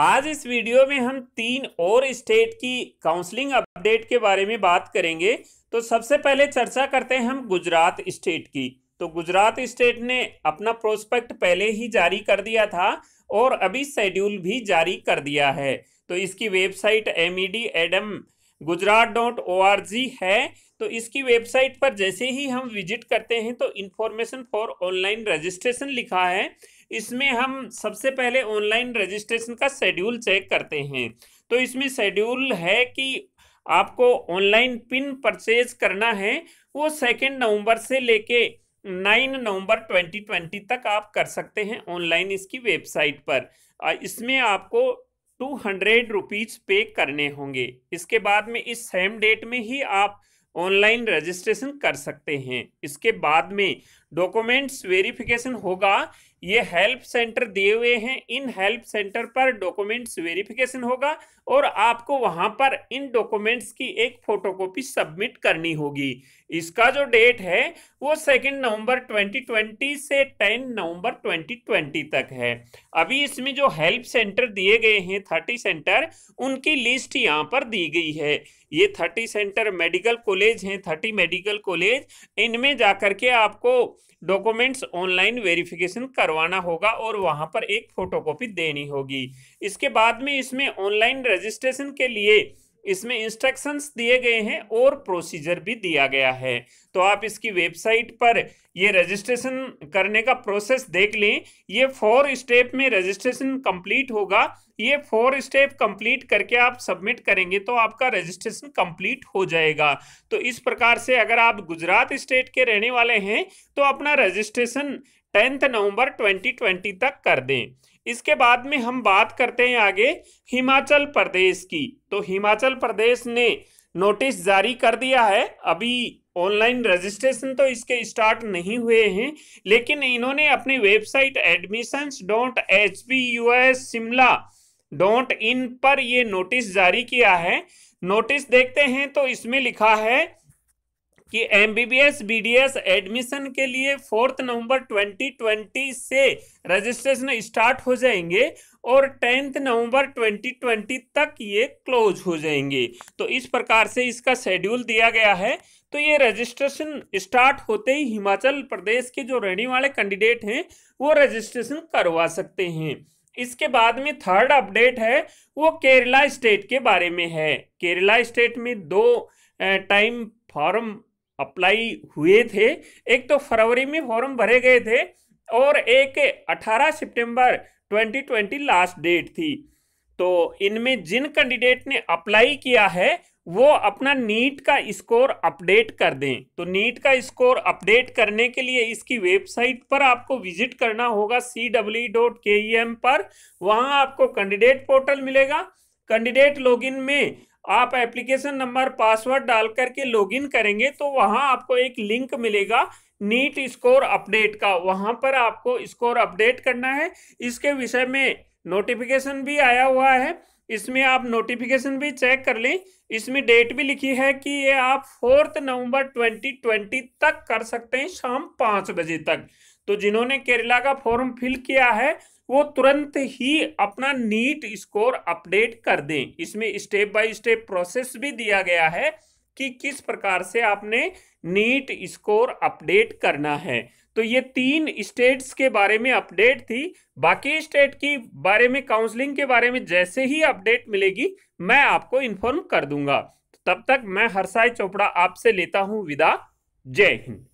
आज इस वीडियो में हम तीन और स्टेट की काउंसलिंग अपडेट के बारे में बात करेंगे तो सबसे पहले चर्चा करते हैं हम गुजरात स्टेट की तो गुजरात स्टेट ने अपना प्रोस्पेक्ट पहले ही जारी कर दिया था और अभी शेड्यूल भी जारी कर दिया है तो इसकी website M E D adm Gujarat dot O R G है तो इसकी वेबसाइट पर जैसे ही हम विजिट करते हैं तो इन्फॉर्मेशन फॉर ऑनलाइन रजिस्ट्रेशन लिखा है इसमें हम सबसे पहले ऑनलाइन रजिस्ट्रेशन का शेड्यूल चेक करते हैं तो इसमें शेड्यूल है कि आपको ऑनलाइन पिन परचेज करना है वो सेकेंड नवंबर से लेके नाइन नवंबर ट्वेंटी ट्वेंटी तक आप कर सकते हैं ऑनलाइन इसकी वेबसाइट पर इसमें आपको टू हंड्रेड रुपीज़ पे करने होंगे इसके बाद में इस सेम डेट में ही आप ऑनलाइन रजिस्ट्रेशन कर सकते हैं इसके बाद में डॉक्यूमेंट्स वेरिफिकेशन होगा ये हेल्प सेंटर दिए हुए हैं इन हेल्प सेंटर पर डॉक्यूमेंट्स वेरिफिकेशन होगा और आपको वहां पर इन डॉक्यूमेंट्स की एक फोटोकॉपी सबमिट करनी होगी इसका जो डेट है वो सेकेंड नवंबर 2020 से 10 नवंबर 2020 तक है अभी इसमें जो हेल्प सेंटर दिए गए हैं थर्टी सेंटर उनकी लिस्ट यहाँ पर दी गई है ये थर्टी सेंटर मेडिकल कॉलेज हैं थर्टी मेडिकल कॉलेज इनमें जाकर के आपको डॉक्यूमेंट्स ऑनलाइन वेरिफिकेशन करवाना होगा और वहां पर एक फोटोकॉपी देनी होगी इसके बाद में इसमें ऑनलाइन रजिस्ट्रेशन के लिए इसमें इंस्ट्रक्शंस दिए गए हैं और प्रोसीजर भी दिया गया है तो आप इसकी वेबसाइट पर ये रजिस्ट्रेशन करने का प्रोसेस देख लें ये फोर स्टेप में रजिस्ट्रेशन कंप्लीट होगा ये फोर स्टेप कंप्लीट करके आप सबमिट करेंगे तो आपका रजिस्ट्रेशन कंप्लीट हो जाएगा तो इस प्रकार से अगर आप गुजरात स्टेट के रहने वाले हैं तो अपना रजिस्ट्रेशन टेंथ नवंबर 2020 तक कर दें इसके बाद में हम बात करते हैं आगे हिमाचल प्रदेश की तो हिमाचल प्रदेश ने नोटिस जारी कर दिया है अभी ऑनलाइन रजिस्ट्रेशन तो इसके स्टार्ट नहीं हुए हैं लेकिन इन्होंने अपनी website admissions dot H P U S Shimla dot in पर ये नोटिस जारी किया है नोटिस देखते हैं तो इसमें लिखा है कि एमबीबीएस बीडीएस एडमिशन के लिए फोर्थ नवंबर 2020 से रजिस्ट्रेशन स्टार्ट हो जाएंगे और टेंथ नवंबर 2020 तक ये क्लोज हो जाएंगे तो इस प्रकार से इसका शेड्यूल दिया गया है तो ये रजिस्ट्रेशन स्टार्ट होते ही हिमाचल प्रदेश के जो रहने वाले कैंडिडेट हैं वो रजिस्ट्रेशन करवा सकते हैं इसके बाद में थर्ड अपडेट है वो केरला स्टेट के बारे में है केरला स्टेट में दो टाइम फॉर्म अप्लाई हुए थे एक तो फरवरी में फॉर्म भरे गए थे और एक 18 सितंबर 2020 लास्ट डेट थी तो इनमें जिन कैंडिडेट ने अप्लाई किया है वो अपना नीट का स्कोर अपडेट कर दें तो नीट का स्कोर अपडेट करने के लिए इसकी वेबसाइट पर आपको विजिट करना होगा सी डब्ल्यू डॉट के ई एम पर वहाँ आपको कैंडिडेट पोर्टल मिलेगा कैंडिडेट लॉगिन में आप एप्लीकेशन नंबर पासवर्ड डाल करके लॉगिन करेंगे तो वहां आपको एक लिंक मिलेगा नीट स्कोर अपडेट का वहां पर आपको स्कोर अपडेट करना है इसके विषय में नोटिफिकेशन भी आया हुआ है इसमें आप नोटिफिकेशन भी चेक कर लें इसमें डेट भी लिखी है कि ये आप फोर्थ नवंबर 2020 तक कर सकते हैं शाम पाँच बजे तक तो जिन्होंने केरला का फॉर्म फिल किया है वो तुरंत ही अपना नीट स्कोर अपडेट कर दें इसमें स्टेप बाय स्टेप प्रोसेस भी दिया गया है कि किस प्रकार से आपने नीट स्कोर अपडेट करना है तो ये तीन स्टेट्स के बारे में अपडेट थी बाकी स्टेट की बारे में काउंसलिंग के बारे में जैसे ही अपडेट मिलेगी मैं आपको इन्फॉर्म कर दूंगा तब तक मैं हरसाई चोपड़ा आपसे लेता हूं विदा जय हिंद